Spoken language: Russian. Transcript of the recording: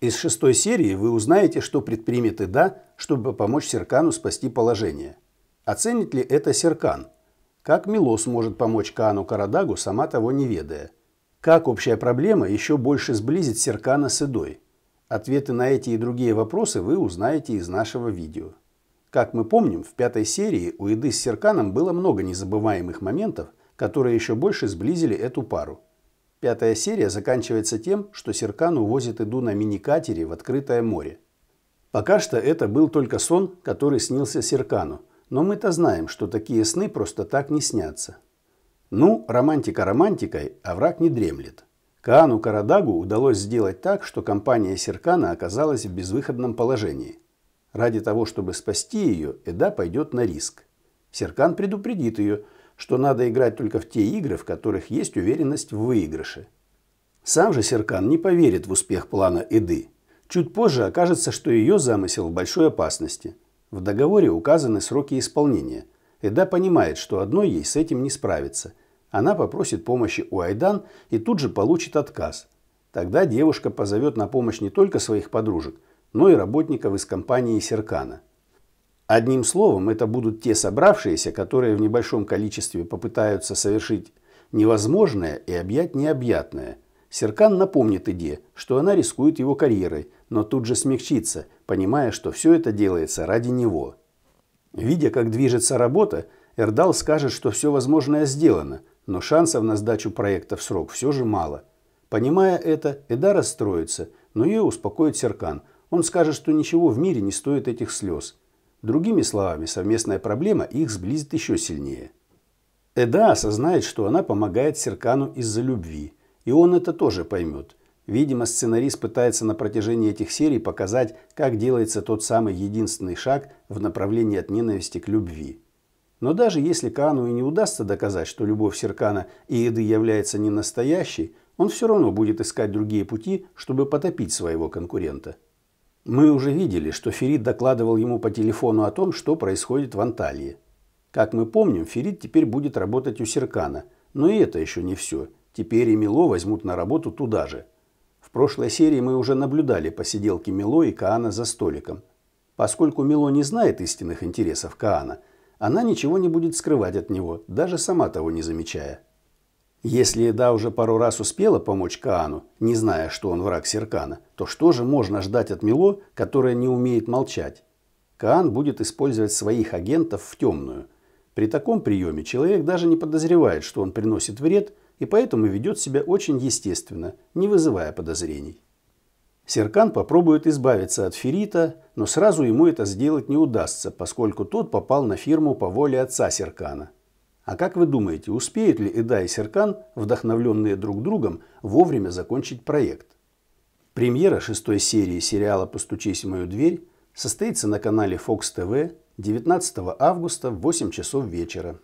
Из шестой серии вы узнаете, что предпримет Ида, чтобы помочь Серкану спасти положение. Оценит ли это Серкан? Как Милос может помочь Каану Карадагу, сама того не ведая? Как общая проблема еще больше сблизит Серкана с Идой? Ответы на эти и другие вопросы вы узнаете из нашего видео. Как мы помним, в пятой серии у Иды с Серканом было много незабываемых моментов, которые еще больше сблизили эту пару – Пятая серия заканчивается тем, что Серкан увозит Иду на мини-катере в открытое море. Пока что это был только сон, который снился Серкану, но мы-то знаем, что такие сны просто так не снятся. Ну, романтика романтикой, а враг не дремлет. Каану Карадагу удалось сделать так, что компания Серкана оказалась в безвыходном положении. Ради того, чтобы спасти ее, Эда пойдет на риск. Серкан предупредит ее – что надо играть только в те игры, в которых есть уверенность в выигрыше. Сам же Серкан не поверит в успех плана Эды. Чуть позже окажется, что ее замысел в большой опасности. В договоре указаны сроки исполнения. Эда понимает, что одной ей с этим не справится. Она попросит помощи у Айдан и тут же получит отказ. Тогда девушка позовет на помощь не только своих подружек, но и работников из компании Серкана. Одним словом, это будут те собравшиеся, которые в небольшом количестве попытаются совершить невозможное и объять необъятное. Серкан напомнит Иде, что она рискует его карьерой, но тут же смягчится, понимая, что все это делается ради него. Видя, как движется работа, Эрдал скажет, что все возможное сделано, но шансов на сдачу проекта в срок все же мало. Понимая это, Эда расстроится, но ее успокоит Серкан. Он скажет, что ничего в мире не стоит этих слез – Другими словами, совместная проблема их сблизит еще сильнее. Эда осознает, что она помогает Серкану из-за любви, и он это тоже поймет. Видимо, сценарист пытается на протяжении этих серий показать, как делается тот самый единственный шаг в направлении от ненависти к любви. Но даже если Кану и не удастся доказать, что любовь Серкана и Эды является ненастоящей, он все равно будет искать другие пути, чтобы потопить своего конкурента – мы уже видели, что Ферид докладывал ему по телефону о том, что происходит в Анталии. Как мы помним, Ферид теперь будет работать у Серкана. Но и это еще не все. Теперь и Мило возьмут на работу туда же. В прошлой серии мы уже наблюдали посиделки Мило и Каана за столиком. Поскольку Мило не знает истинных интересов Каана, она ничего не будет скрывать от него, даже сама того не замечая. Если еда уже пару раз успела помочь Каану, не зная, что он враг Серкана, то что же можно ждать от Мило, которая не умеет молчать? Каан будет использовать своих агентов в темную. При таком приеме человек даже не подозревает, что он приносит вред, и поэтому ведет себя очень естественно, не вызывая подозрений. Серкан попробует избавиться от Ферита, но сразу ему это сделать не удастся, поскольку тот попал на фирму по воле отца Серкана. А как вы думаете, успеют ли Эда и Серкан, вдохновленные друг другом, вовремя закончить проект? Премьера шестой серии сериала «Постучись в мою дверь» состоится на канале Fox TV 19 августа в 8 часов вечера.